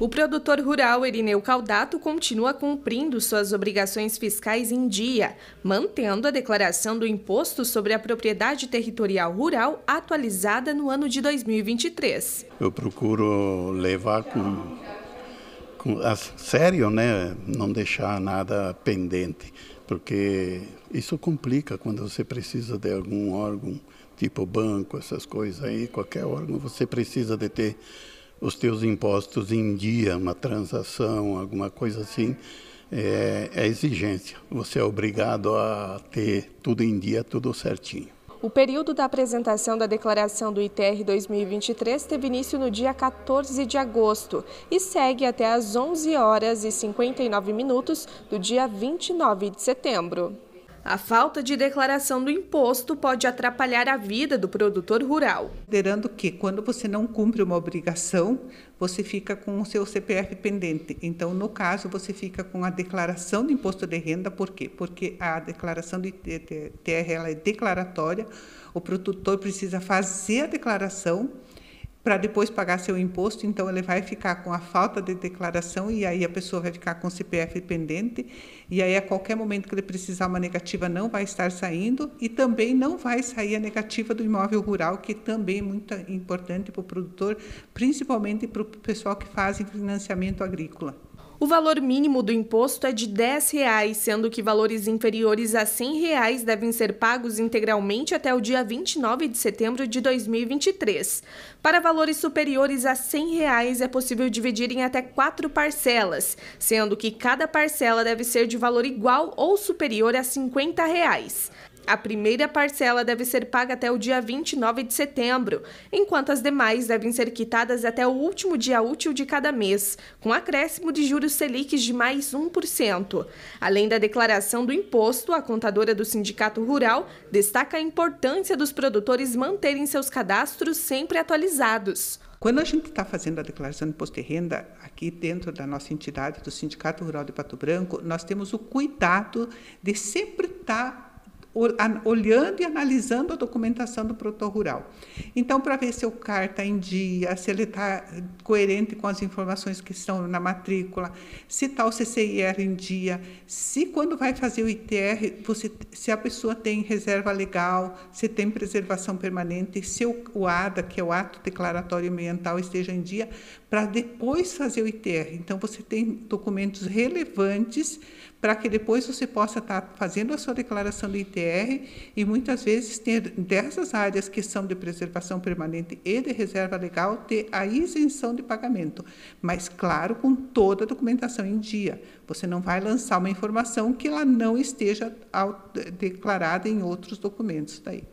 O produtor rural Erineu Caldato continua cumprindo suas obrigações fiscais em dia, mantendo a declaração do Imposto sobre a Propriedade Territorial Rural atualizada no ano de 2023. Eu procuro levar com, com a sério, né? não deixar nada pendente, porque isso complica quando você precisa de algum órgão, tipo banco, essas coisas aí, qualquer órgão, você precisa de ter os teus impostos em dia, uma transação, alguma coisa assim, é, é exigência. Você é obrigado a ter tudo em dia, tudo certinho. O período da apresentação da declaração do ITR 2023 teve início no dia 14 de agosto e segue até às 11 horas e 59 minutos do dia 29 de setembro. A falta de declaração do imposto pode atrapalhar a vida do produtor rural. Considerando que quando você não cumpre uma obrigação, você fica com o seu CPF pendente. Então, no caso, você fica com a declaração do imposto de renda, por quê? Porque a declaração de TR ela é declaratória, o produtor precisa fazer a declaração para depois pagar seu imposto, então ele vai ficar com a falta de declaração e aí a pessoa vai ficar com o CPF pendente e aí a qualquer momento que ele precisar uma negativa não vai estar saindo e também não vai sair a negativa do imóvel rural, que também é muito importante para o produtor, principalmente para o pessoal que faz financiamento agrícola. O valor mínimo do imposto é de R$ 10,00, sendo que valores inferiores a R$ reais devem ser pagos integralmente até o dia 29 de setembro de 2023. Para valores superiores a R$ reais é possível dividir em até quatro parcelas, sendo que cada parcela deve ser de valor igual ou superior a R$ reais. A primeira parcela deve ser paga até o dia 29 de setembro, enquanto as demais devem ser quitadas até o último dia útil de cada mês, com acréscimo de juros Selic de mais 1%. Além da declaração do imposto, a contadora do Sindicato Rural destaca a importância dos produtores manterem seus cadastros sempre atualizados. Quando a gente está fazendo a declaração de imposto de renda, aqui dentro da nossa entidade, do Sindicato Rural de Pato Branco, nós temos o cuidado de sempre estar tá olhando e analisando a documentação do produtor rural. Então, para ver se o CAR está em dia, se ele está coerente com as informações que estão na matrícula, se está o CCIR em dia, se quando vai fazer o ITR, você, se a pessoa tem reserva legal, se tem preservação permanente, se o, o ADA, que é o Ato Declaratório Ambiental, esteja em dia, para depois fazer o ITR. Então, você tem documentos relevantes para que depois você possa estar tá fazendo a sua declaração do ITR e muitas vezes ter dessas áreas que são de preservação permanente e de reserva legal ter a isenção de pagamento, mas claro, com toda a documentação em dia. Você não vai lançar uma informação que ela não esteja declarada em outros documentos daí.